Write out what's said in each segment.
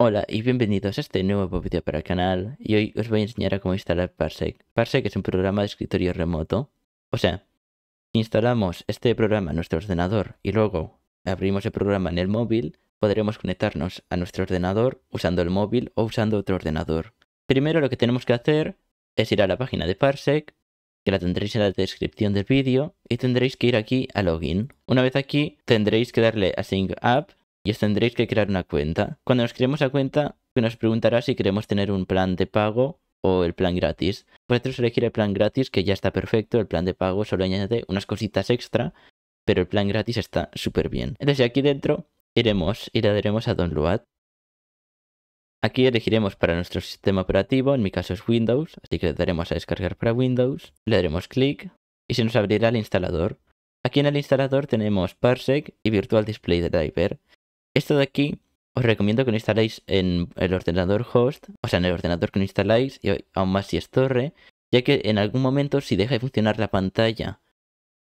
Hola y bienvenidos a este nuevo vídeo para el canal y hoy os voy a enseñar a cómo instalar Parsec. Parsec es un programa de escritorio remoto, o sea, instalamos este programa en nuestro ordenador y luego abrimos el programa en el móvil, podremos conectarnos a nuestro ordenador usando el móvil o usando otro ordenador. Primero lo que tenemos que hacer es ir a la página de Parsec, que la tendréis en la descripción del vídeo, y tendréis que ir aquí a Login. Una vez aquí tendréis que darle a Sync App, y os tendréis que crear una cuenta. Cuando nos creemos la cuenta, nos preguntará si queremos tener un plan de pago o el plan gratis. Podéis elegir el plan gratis que ya está perfecto, el plan de pago solo añade unas cositas extra, pero el plan gratis está súper bien. Desde aquí dentro iremos y le daremos a Download. Aquí elegiremos para nuestro sistema operativo, en mi caso es Windows, así que le daremos a descargar para Windows, le daremos clic y se nos abrirá el instalador. Aquí en el instalador tenemos Parsec y Virtual Display Driver. Esto de aquí os recomiendo que lo instaléis en el ordenador host, o sea, en el ordenador que lo instaláis, y aún más si es torre, ya que en algún momento si deja de funcionar la pantalla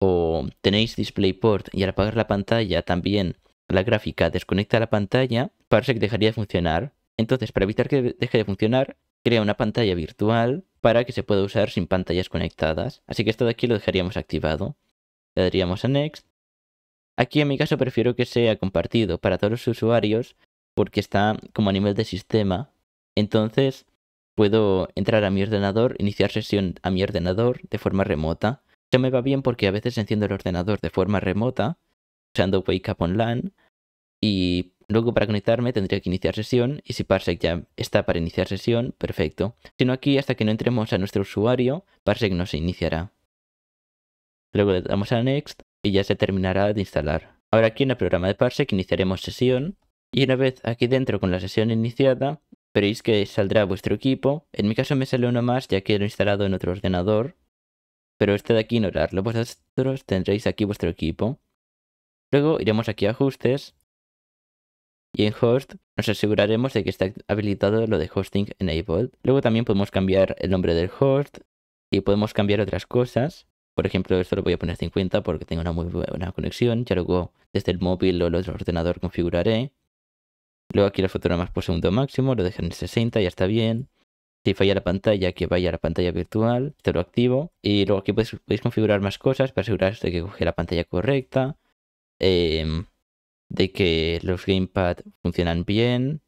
o tenéis DisplayPort y al apagar la pantalla también la gráfica desconecta la pantalla, parece que dejaría de funcionar. Entonces, para evitar que deje de funcionar, crea una pantalla virtual para que se pueda usar sin pantallas conectadas. Así que esto de aquí lo dejaríamos activado. Le daríamos a Next Aquí en mi caso prefiero que sea compartido para todos los usuarios porque está como a nivel de sistema. Entonces puedo entrar a mi ordenador, iniciar sesión a mi ordenador de forma remota. Eso me va bien porque a veces enciendo el ordenador de forma remota usando Wake up Online y luego para conectarme tendría que iniciar sesión y si Parsec ya está para iniciar sesión, perfecto. Si no aquí hasta que no entremos a nuestro usuario, Parsec no se iniciará. Luego le damos a Next ya se terminará de instalar. Ahora aquí en el programa de Parsec iniciaremos sesión y una vez aquí dentro con la sesión iniciada veréis que saldrá vuestro equipo. En mi caso me sale uno más ya que lo he instalado en otro ordenador, pero este de aquí ignorarlo. Vosotros tendréis aquí vuestro equipo. Luego iremos aquí a ajustes y en host nos aseguraremos de que está habilitado lo de hosting enabled. Luego también podemos cambiar el nombre del host y podemos cambiar otras cosas. Por ejemplo, esto lo voy a poner 50 porque tengo una muy buena conexión. Ya luego desde el móvil o el otro ordenador configuraré. Luego aquí los fotogramas por segundo máximo, lo dejan en 60, ya está bien. Si falla la pantalla, que vaya a la pantalla virtual, te lo activo. Y luego aquí podéis, configurar más cosas para asegurarse de que coge la pantalla correcta, em, de que los gamepad funcionan bien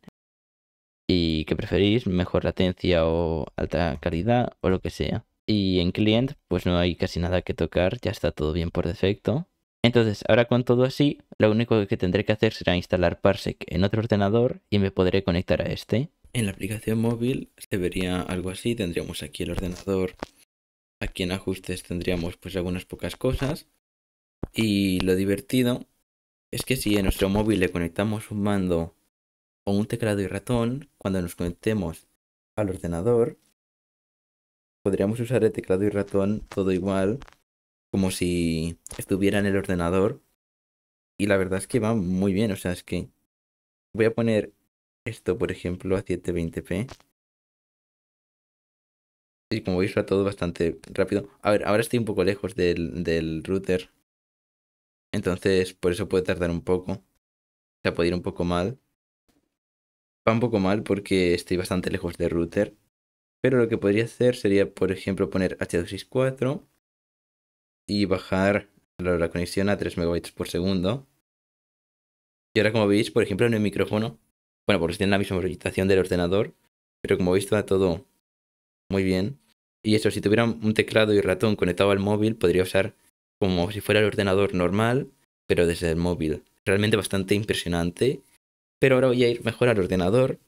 y que preferís mejor latencia o alta calidad o lo que sea. Y en client, pues no hay casi nada que tocar, ya está todo bien por defecto. Entonces, ahora con todo así, lo único que tendré que hacer será instalar Parsec en otro ordenador y me podré conectar a este. En la aplicación móvil se vería algo así, tendríamos aquí el ordenador, aquí en ajustes tendríamos pues algunas pocas cosas. Y lo divertido es que si en nuestro móvil le conectamos un mando o un teclado y ratón, cuando nos conectemos al ordenador, podríamos usar el teclado y ratón todo igual, como si estuviera en el ordenador. Y la verdad es que va muy bien, o sea, es que voy a poner esto, por ejemplo, a 720p. Y como veis va todo bastante rápido. A ver, ahora estoy un poco lejos del, del router. Entonces, por eso puede tardar un poco. O sea, puede ir un poco mal. Va un poco mal porque estoy bastante lejos del router. Pero lo que podría hacer sería, por ejemplo, poner H264 y bajar la, conexión a 3 MB por segundo. Y ahora como veis, por ejemplo, en el micrófono, bueno, porque tiene la misma orientación del ordenador, pero como veis va todo muy bien. Y eso, si tuviera un teclado y ratón conectado al móvil, podría usar como si fuera el ordenador normal, pero desde el móvil. Realmente bastante impresionante. Pero ahora voy a ir mejor al ordenador,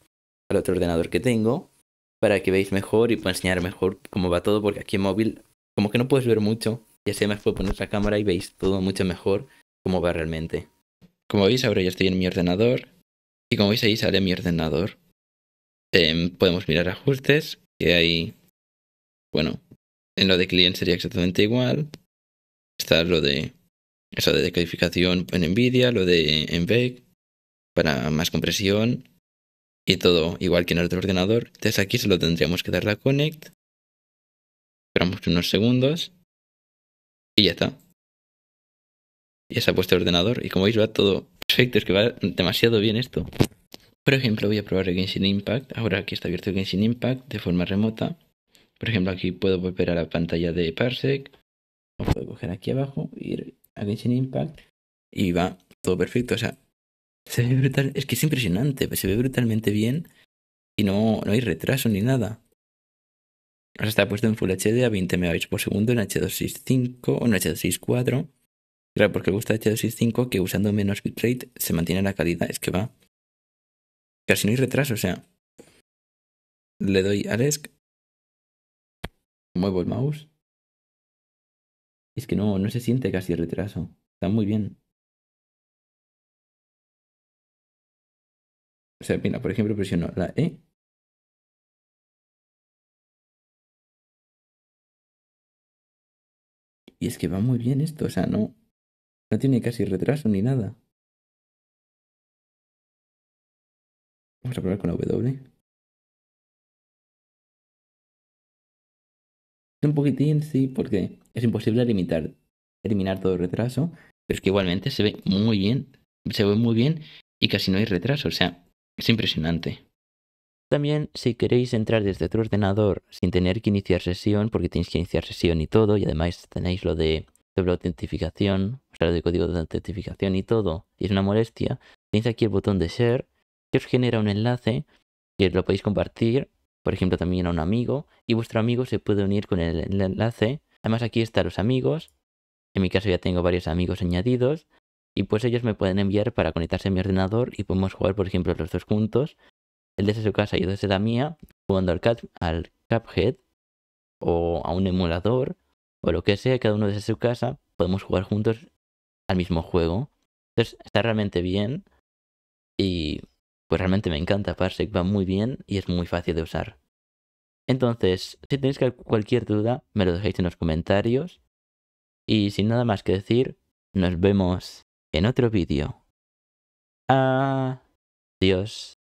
al otro ordenador que tengo, para que veáis mejor y pueda enseñar mejor cómo va todo, porque aquí en móvil como que no puedes ver mucho y así además puedo poner la cámara y veis todo mucho mejor cómo va realmente. Como veis ahora ya estoy en mi ordenador y como veis ahí sale mi ordenador. Em, podemos mirar ajustes que hay, bueno, en lo de client sería exactamente igual. Está lo de eso de decodificación en NVIDIA, lo de en para más compresión y todo igual que en otro ordenador. Entonces aquí solo tendríamos que darle a connect. Esperamos unos segundos. Y ya está. Ya se ha puesto el ordenador. Y como veis va todo perfecto. Es que va demasiado bien esto. Por ejemplo, voy a probar el Genshin Impact. Ahora aquí está abierto el Genshin Impact de forma remota. Por ejemplo, aquí puedo volver a la pantalla de Parsec. puedo coger aquí abajo, ir a Genshin Impact. Y va todo perfecto. O sea, se ve brutal, es que es impresionante, pues, se ve brutalmente bien y no, no hay retraso ni nada. Ahora está puesto en Full HD a 20 MB por segundo en H265 o en H264. Claro, porque gusta H265 que usando menos bitrate se mantiene la calidad, es que va. Casi no hay retraso, o sea. Le doy a ESC. Muevo el mouse. Es que no, no se siente casi el retraso. Está muy bien. O sea, mira, por ejemplo, presiono la E. Y es que va muy bien esto, o sea, no, no tiene casi retraso ni nada. Vamos a probar con la W. Un poquitín, sí, porque es imposible limitar eliminar todo el retraso, pero es que igualmente se ve muy bien, se ve muy bien y casi no hay retraso, o sea, es impresionante. También, si queréis entrar desde otro ordenador sin tener que iniciar sesión, porque tenéis que iniciar sesión y todo, y además tenéis lo de doble autentificación, o sea, de código de autentificación y todo, y es una molestia, tenéis aquí el botón de share, que os genera un enlace, que lo podéis compartir, por ejemplo, también a un amigo, y vuestro amigo se puede unir con el enlace. Además, aquí están los amigos. En mi caso ya tengo varios amigos añadidos. Y pues ellos me pueden enviar para conectarse a mi ordenador y podemos jugar, por ejemplo, los dos juntos. El desde su casa y yo desde la mía, jugando al, cat, al Cuphead o a un emulador o lo que sea, cada uno desde su casa, podemos jugar juntos al mismo juego. Entonces está realmente bien y pues realmente me encanta. Parsec va muy bien y es muy fácil de usar. Entonces, si tenéis cualquier duda, me lo dejáis en los comentarios. Y sin nada más que decir, nos vemos en otro vídeo. Dios.